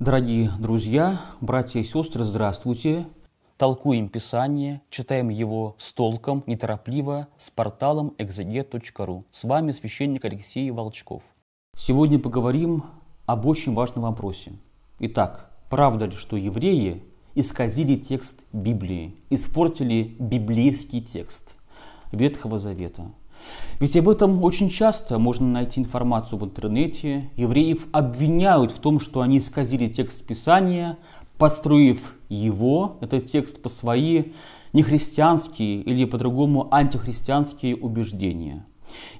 Дорогие друзья, братья и сестры, здравствуйте! Толкуем Писание, читаем его с толком, неторопливо, с порталом exeget.ru. С вами священник Алексей Волчков. Сегодня поговорим об очень важном вопросе. Итак, правда ли, что евреи исказили текст Библии, испортили библейский текст Ветхого Завета – ведь об этом очень часто можно найти информацию в интернете. Евреев обвиняют в том, что они исказили текст Писания, построив его, этот текст, по свои нехристианские или по-другому антихристианские убеждения.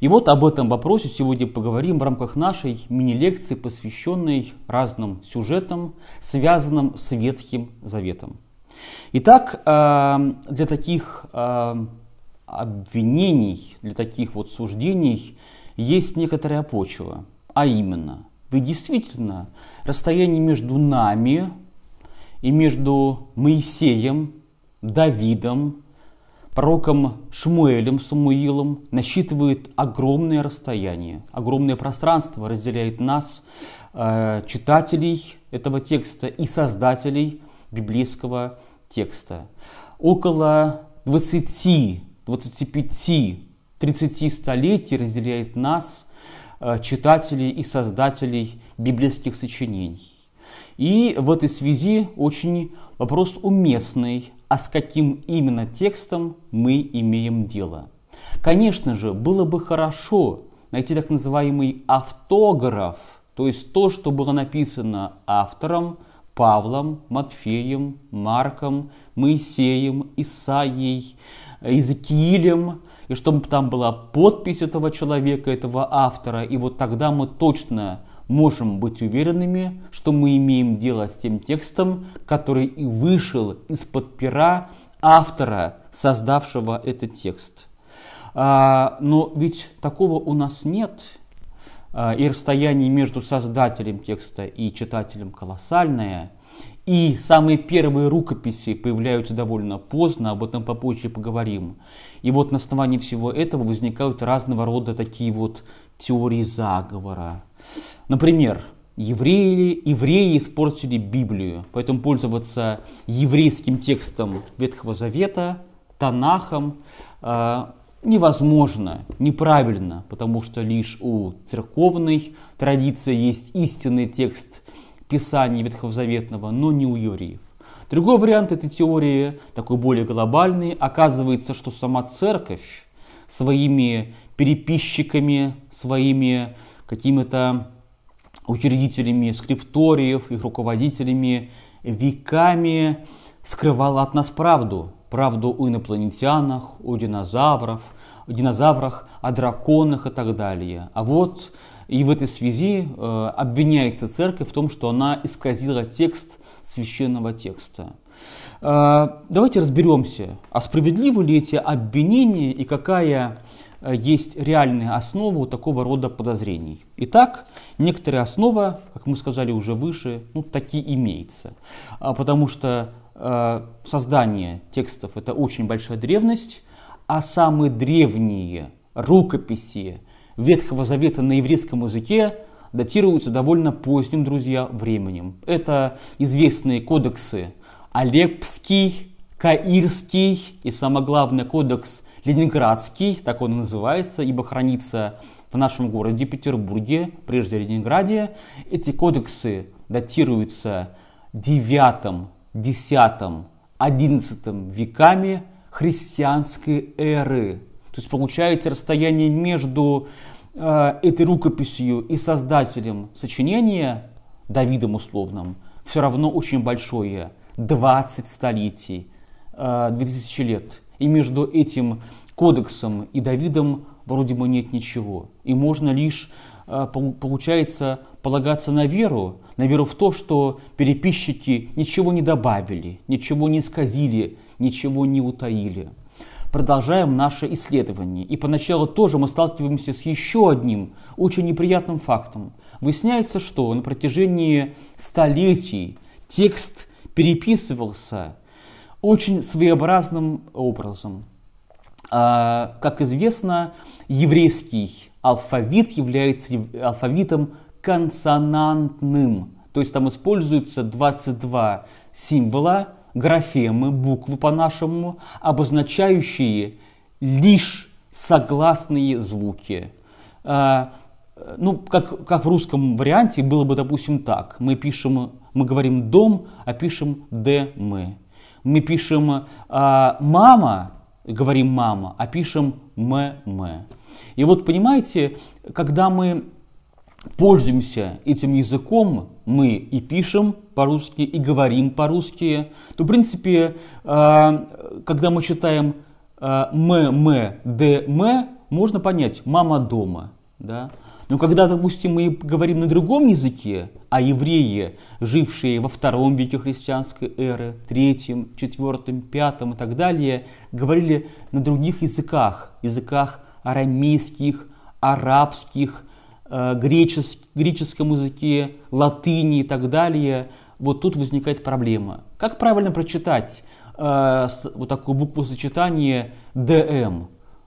И вот об этом вопросе сегодня поговорим в рамках нашей мини-лекции, посвященной разным сюжетам, связанным с Ветхим Заветом. Итак, э, для таких э, обвинений, для таких вот суждений есть некоторая почва. А именно, ведь действительно расстояние между нами и между Моисеем, Давидом, пророком Шмуэлем, Самуилом насчитывает огромное расстояние, огромное пространство разделяет нас, э, читателей этого текста и создателей библейского текста. Около 20 25-30 столетий разделяет нас, э, читателей и создателей библейских сочинений. И в этой связи очень вопрос уместный, а с каким именно текстом мы имеем дело. Конечно же, было бы хорошо найти так называемый автограф, то есть то, что было написано автором, Павлом, Матфеем, Марком, Моисеем, Исаией, Э, из и чтобы там была подпись этого человека, этого автора. И вот тогда мы точно можем быть уверенными, что мы имеем дело с тем текстом, который и вышел из-под пера автора, создавшего этот текст. А, но ведь такого у нас нет, а, и расстояние между создателем текста и читателем колоссальное – и самые первые рукописи появляются довольно поздно, об этом попозже поговорим. И вот на основании всего этого возникают разного рода такие вот теории заговора. Например, евреи, евреи испортили Библию, поэтому пользоваться еврейским текстом Ветхого Завета, Танахом, э, невозможно, неправильно, потому что лишь у церковной традиции есть истинный текст – Писания Ветхозаветного, но не у Юриев. Другой вариант этой теории, такой более глобальный, оказывается, что сама церковь своими переписчиками, своими какими-то учредителями скрипториев, их руководителями веками скрывала от нас правду. Правду о инопланетянах, о динозаврах, о динозаврах, о драконах и так далее. А вот и в этой связи э, обвиняется церковь в том, что она исказила текст священного текста. Э, давайте разберемся, а справедливы ли эти обвинения и какая э, есть реальная основа у такого рода подозрений. Итак, некоторая основа, как мы сказали уже выше, ну, таки имеется, а потому что создание текстов – это очень большая древность, а самые древние рукописи Ветхого Завета на еврейском языке датируются довольно поздним, друзья, временем. Это известные кодексы Алепский, Каирский и, самое главное, кодекс Ленинградский, так он и называется, ибо хранится в нашем городе Петербурге, прежде Ленинграде. Эти кодексы датируются 9, 10, 11 веками христианской эры то есть получается расстояние между э, этой рукописью и создателем сочинения, Давидом условным, все равно очень большое. 20 столетий, э, 2000 лет. И между этим кодексом и Давидом вроде бы нет ничего. И можно лишь, э, получается, полагаться на веру, на веру в то, что переписчики ничего не добавили, ничего не исказили, ничего не утаили продолжаем наше исследование. И поначалу тоже мы сталкиваемся с еще одним очень неприятным фактом. Выясняется, что на протяжении столетий текст переписывался очень своеобразным образом. А, как известно, еврейский алфавит является алфавитом консонантным, то есть там используются 22 символа, графемы, буквы по-нашему, обозначающие лишь согласные звуки. А, ну, как, как в русском варианте было бы, допустим, так. Мы пишем, мы говорим «дом», а пишем «дм». Мы пишем а, «мама», говорим «мама», а пишем «мм». И вот, понимаете, когда мы пользуемся этим языком, мы и пишем по-русски, и говорим по-русски, то, в принципе, а, когда мы читаем а, ММ, ДМ, можно понять «мама дома». Да? Но когда, допустим, мы говорим на другом языке, а евреи, жившие во втором веке христианской эры, третьем, четвертом, пятом и так далее, говорили на других языках, языках арамейских, арабских, Э, греческ, греческом языке, латыни и так далее, вот тут возникает проблема. Как правильно прочитать э, вот такую букву сочетание ДМ?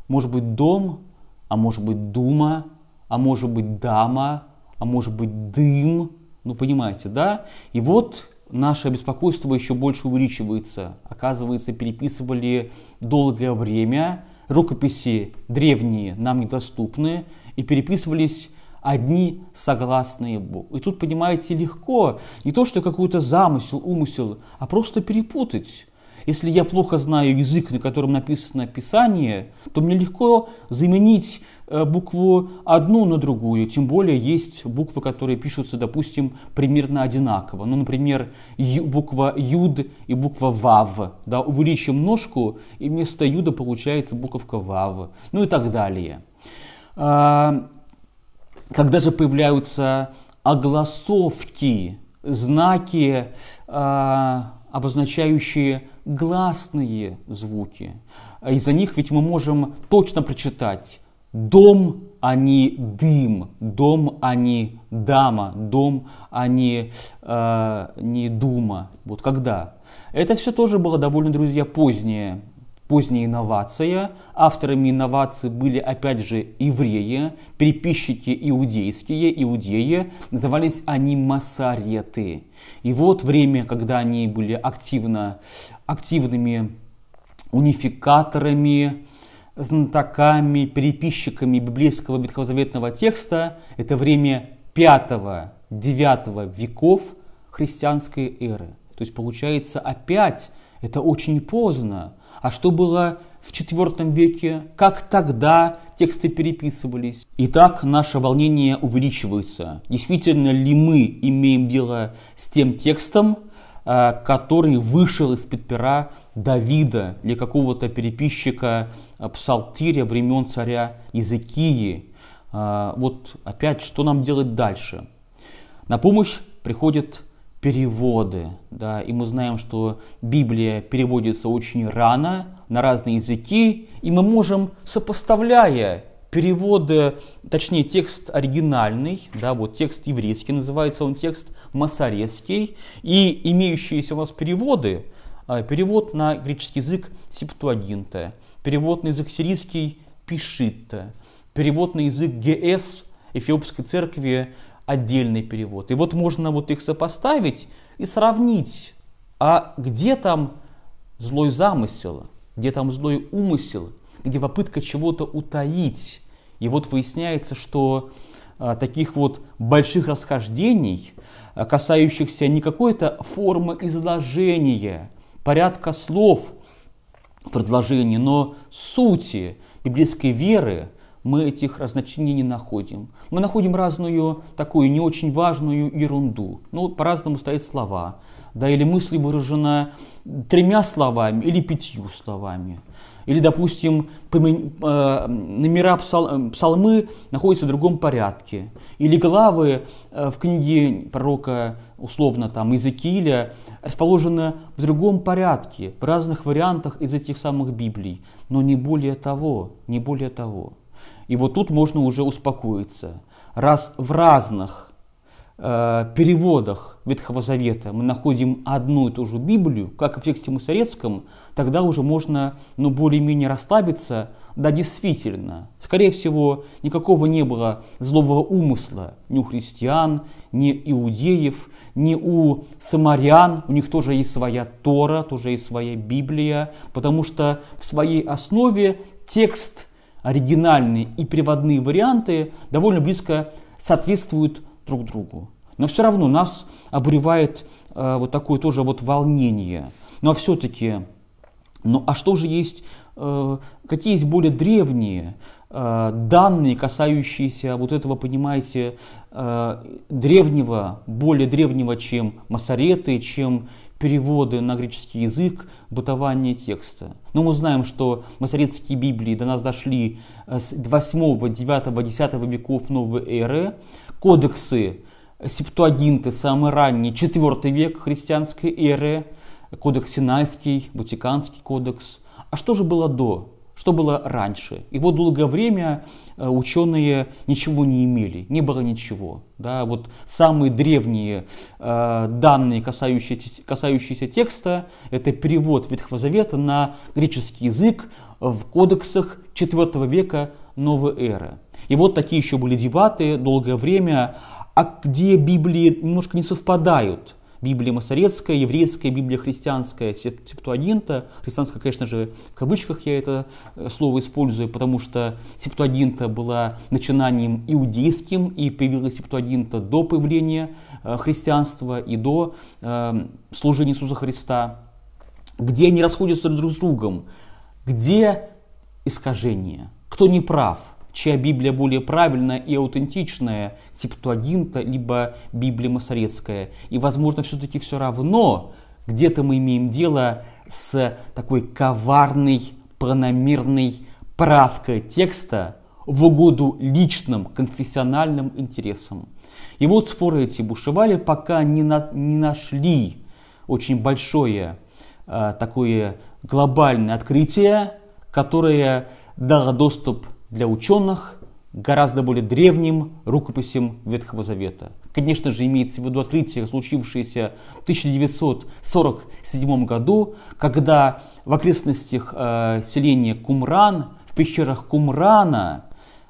Может быть дом, а может быть дума, а может быть дама, а может быть дым, ну понимаете, да? И вот наше беспокойство еще больше увеличивается. Оказывается, переписывали долгое время, рукописи древние нам недоступны, и переписывались одни согласные Богу. И тут, понимаете, легко не то, что какой-то замысел, умысел, а просто перепутать. Если я плохо знаю язык, на котором написано Писание, то мне легко заменить э, букву одну на другую. Тем более есть буквы, которые пишутся, допустим, примерно одинаково. Ну, например, буква Юд и буква Вав. Да, увеличим ножку, и вместо Юда получается буковка Вав. Ну и так далее. А, когда же появляются огласовки, знаки, э, обозначающие гласные звуки. Из-за них ведь мы можем точно прочитать «дом», а не «дым», «дом», а не «дама», «дом», а не, э, не «дума». Вот когда? Это все тоже было довольно, друзья, позднее поздняя инновация. Авторами инноваций были, опять же, евреи, переписчики иудейские, иудеи. Назывались они масареты. И вот время, когда они были активно, активными унификаторами, знатоками, переписчиками библейского ветхозаветного текста, это время 5-9 веков христианской эры. То есть получается опять это очень поздно а что было в IV веке, как тогда тексты переписывались. Итак, наше волнение увеличивается. Действительно ли мы имеем дело с тем текстом, э, который вышел из-под пера Давида или какого-то переписчика э, псалтиря времен царя Иезекии. Э, вот опять, что нам делать дальше? На помощь приходит переводы. Да, и мы знаем, что Библия переводится очень рано на разные языки, и мы можем, сопоставляя переводы, точнее текст оригинальный, да, вот текст еврейский, называется он текст масорецкий, и имеющиеся у нас переводы, а, перевод на греческий язык септуагинта, перевод на язык сирийский пишитта, перевод на язык ГС Эфиопской церкви отдельный перевод. И вот можно вот их сопоставить и сравнить, а где там злой замысел, где там злой умысел, где попытка чего-то утаить. И вот выясняется, что а, таких вот больших расхождений, а, касающихся не какой-то формы изложения, порядка слов, предложений, но сути библейской веры – мы этих разночтений не находим. Мы находим разную такую не очень важную ерунду. Ну, по-разному стоят слова. Да, или мысль выражена тремя словами или пятью словами. Или, допустим, э, номера э, псалмы находятся в другом порядке. Или главы э, в книге пророка, условно, там, Иезекииля расположены в другом порядке, в разных вариантах из этих самых Библий. Но не более того, не более того. И вот тут можно уже успокоиться. Раз в разных э, переводах Ветхого Завета мы находим одну и ту же Библию, как и в тексте мусорецком, тогда уже можно ну, более-менее расслабиться. Да, действительно, скорее всего, никакого не было злого умысла ни у христиан, ни иудеев, ни у самарян. У них тоже есть своя Тора, тоже есть своя Библия, потому что в своей основе текст – оригинальные и приводные варианты довольно близко соответствуют друг другу. Но все равно нас обуревает э, вот такое тоже вот волнение. Но все-таки, ну а что же есть, э, какие есть более древние э, данные, касающиеся вот этого, понимаете, э, древнего, более древнего, чем масареты, чем переводы на греческий язык, бытование текста. Но мы знаем, что масорецкие Библии до нас дошли э, с 8, 9, 10 веков новой эры. Кодексы Септуагинты, самый ранний, 4 век христианской эры, кодекс Синайский, Ватиканский кодекс. А что же было до? что было раньше. И вот долгое время э, ученые ничего не имели, не было ничего. Да, вот самые древние э, данные, касающиеся, касающиеся текста, это перевод Ветхого Завета на греческий язык в кодексах IV века новой эры. И вот такие еще были дебаты долгое время, а где Библии немножко не совпадают Библия Масорецкая, еврейская Библия христианская, Септуагинта. Христианская, конечно же, в кавычках я это э, слово использую, потому что Септуагинта была начинанием иудейским, и появилась Септуагинта до появления э, христианства и до эм, служения Иисуса Христа. Где они расходятся друг с другом? Где искажение? Кто не прав? чья Библия более правильная и аутентичная, Септуагинта, типа либо Библия Масорецкая. И, возможно, все-таки все равно где-то мы имеем дело с такой коварной, планомерной правкой текста в угоду личным, конфессиональным интересам. И вот споры эти бушевали, пока не, на, не нашли очень большое э, такое глобальное открытие, которое дало доступ для ученых гораздо более древним рукописям Ветхого Завета. Конечно же, имеется в виду открытие, случившееся в 1947 году, когда в окрестностях э, селения Кумран, в пещерах Кумрана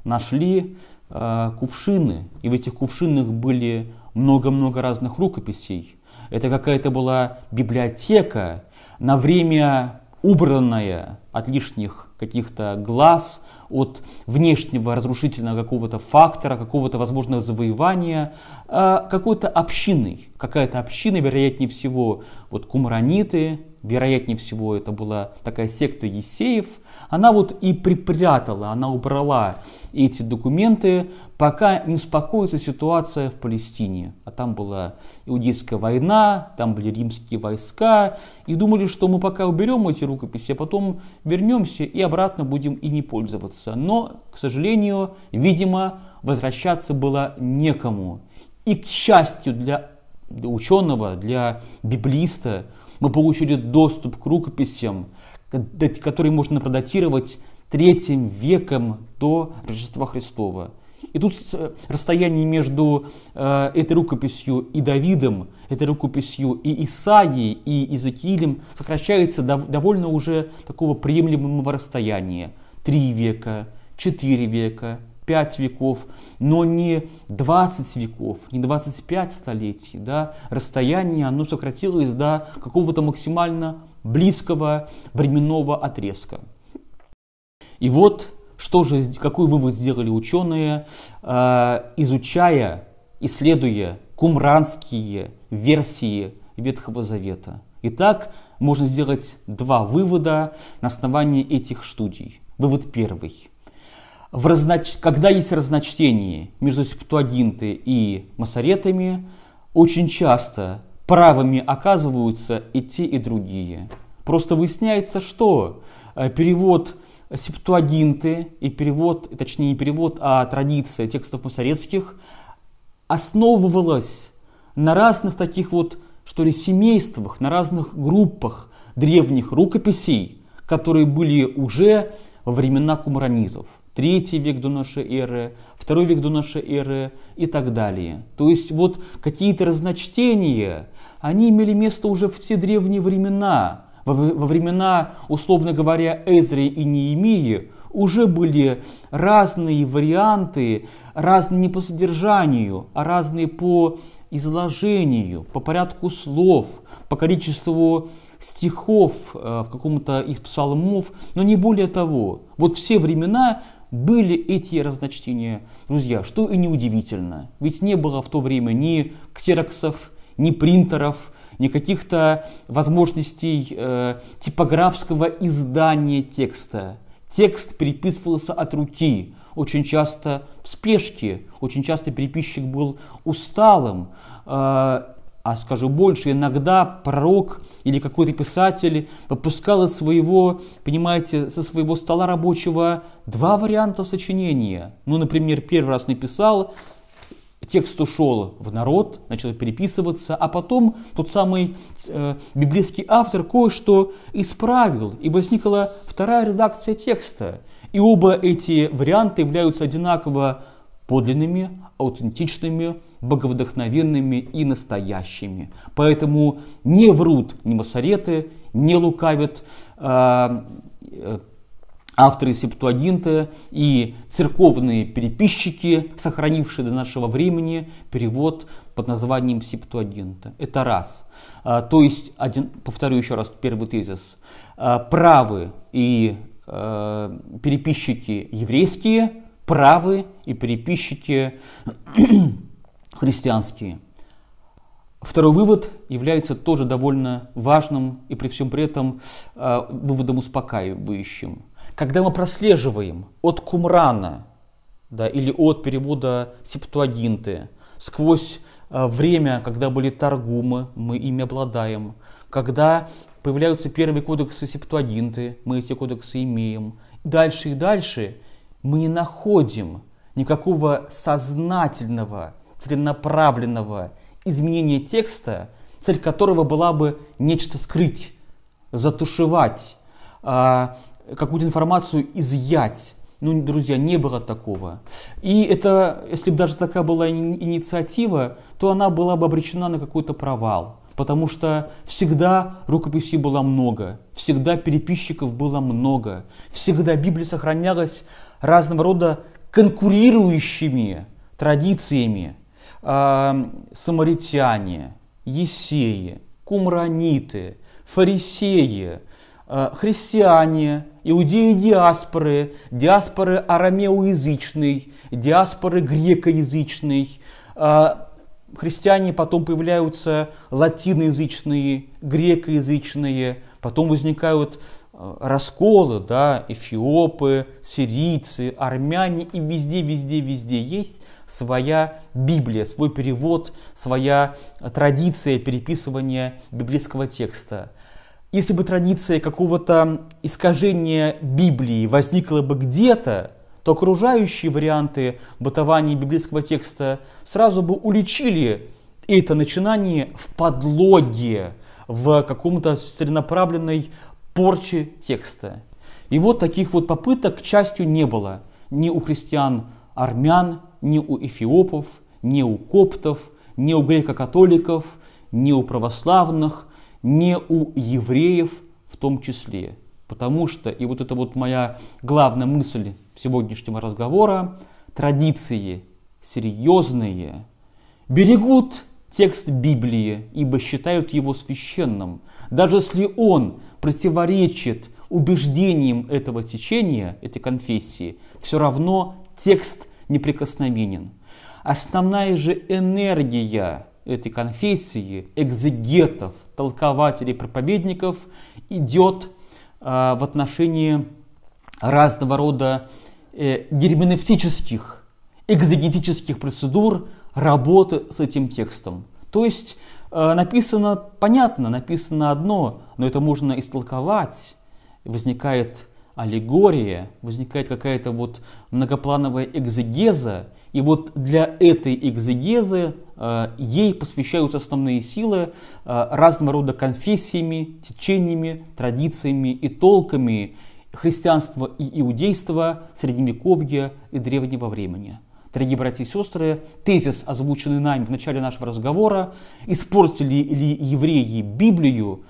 нашли э, кувшины, и в этих кувшинах были много-много разных рукописей. Это какая-то была библиотека на время убранное от лишних каких-то глаз, от внешнего разрушительного какого-то фактора, какого-то возможного завоевания, э, какой-то общиной. Какая-то община, вероятнее всего, вот кумраниты, вероятнее всего это была такая секта Есеев, она вот и припрятала, она убрала эти документы, пока не успокоится ситуация в Палестине. А там была иудейская война, там были римские войска, и думали, что мы пока уберем эти рукописи, а потом вернемся и обратно будем ими пользоваться. Но, к сожалению, видимо, возвращаться было некому. И, к счастью для ученого, для библиста, мы получили доступ к рукописям, которые можно продатировать третьим веком до Рождества Христова. И тут расстояние между э, этой рукописью и Давидом, этой рукописью и Исаией, и Иезекиилем сокращается до довольно уже такого приемлемого расстояния. Три века, четыре века, 5 веков, но не 20 веков, не 25 столетий. Да? Расстояние оно сократилось до какого-то максимально близкого временного отрезка. И вот что же, какой вывод сделали ученые, э, изучая, исследуя кумранские версии Ветхого Завета. Итак, можно сделать два вывода на основании этих студий. Вывод первый – в разноч... Когда есть разночтение между септуагинты и масоретами, очень часто правыми оказываются и те, и другие. Просто выясняется, что э, перевод септуагинты и перевод, точнее не перевод, а традиция текстов масоретских основывалась на разных таких вот, что ли, семействах, на разных группах древних рукописей, которые были уже во времена кумранизов третий век до нашей эры, второй век до нашей эры и так далее. То есть вот какие-то разночтения, они имели место уже в те древние времена, во, во времена, условно говоря, Эзри и Неемии, уже были разные варианты, разные не по содержанию, а разные по изложению, по порядку слов, по количеству стихов э, в каком-то их псалмов, но не более того. Вот все времена были эти разночтения, друзья, что и неудивительно. Ведь не было в то время ни ксероксов, ни принтеров, ни каких-то возможностей э, типографского издания текста. Текст переписывался от руки, очень часто в спешке, очень часто переписчик был усталым. Э, а скажу больше, иногда пророк или какой-то писатель выпускал из своего, понимаете, со своего стола рабочего два варианта сочинения. Ну, например, первый раз написал, текст ушел в народ, начал переписываться, а потом тот самый э, библейский автор кое-что исправил, и возникла вторая редакция текста. И оба эти варианта являются одинаково подлинными, аутентичными, боговдохновенными и настоящими. Поэтому не врут ни масареты, не лукавят э, э, авторы септуагинта и церковные переписчики, сохранившие до нашего времени перевод под названием септуагинта. Это раз. А, то есть, один, повторю еще раз первый тезис, а, правы и а, переписчики еврейские, правы и переписчики христианские. Второй вывод является тоже довольно важным и при всем при этом э, выводом успокаивающим. Когда мы прослеживаем от Кумрана да, или от перевода Септуагинты сквозь э, время, когда были торгумы, мы ими обладаем, когда появляются первые кодексы Септуагинты, мы эти кодексы имеем, дальше и дальше мы не находим никакого сознательного целенаправленного изменения текста, цель которого была бы нечто скрыть, затушевать, а, какую-то информацию изъять. Ну, друзья, не было такого. И это, если бы даже такая была инициатива, то она была бы обречена на какой-то провал. Потому что всегда рукописей было много, всегда переписчиков было много, всегда Библия сохранялась разного рода конкурирующими традициями, самаритяне, есеи, кумраниты, фарисеи, а, христиане, иудеи диаспоры, диаспоры арамеоязычной, диаспоры грекоязычной, а, христиане потом появляются латиноязычные, грекоязычные, потом возникают Э, расколы, да, эфиопы, сирийцы, армяне, и везде, везде, везде есть своя Библия, свой перевод, своя э, традиция переписывания библейского текста. Если бы традиция какого-то искажения Библии возникла бы где-то, то окружающие варианты бытования библейского текста сразу бы уличили это начинание в подлоге, в каком-то целенаправленной порчи текста. И вот таких вот попыток, к счастью, не было ни у христиан армян, ни у эфиопов, ни у коптов, ни у греко-католиков, ни у православных, ни у евреев в том числе. Потому что, и вот это вот моя главная мысль сегодняшнего разговора, традиции серьезные берегут текст Библии, ибо считают его священным – даже если он противоречит убеждениям этого течения, этой конфессии, все равно текст неприкосновенен. Основная же энергия этой конфессии, экзегетов, толкователей, проповедников, идет э, а, в отношении разного рода э, герменевтических, экзегетических процедур работы с этим текстом. То есть Э, написано понятно, написано одно, но это можно истолковать. Возникает аллегория, возникает какая-то вот многоплановая экзегеза, и вот для этой экзегезы э, ей посвящаются основные силы э, разного рода конфессиями, течениями, традициями и толками христианства и иудейства, средневековья и древнего времени дорогие братья и сестры, тезис, озвученный нами в начале нашего разговора, испортили ли евреи Библию,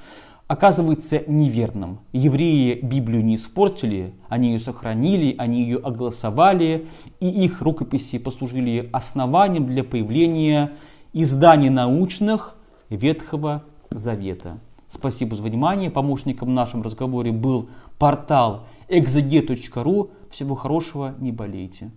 оказывается неверным. Евреи Библию не испортили, они ее сохранили, они ее огласовали, и их рукописи послужили основанием для появления изданий научных Ветхого Завета. Спасибо за внимание. Помощником в нашем разговоре был портал exeget.ru. Всего хорошего, не болейте.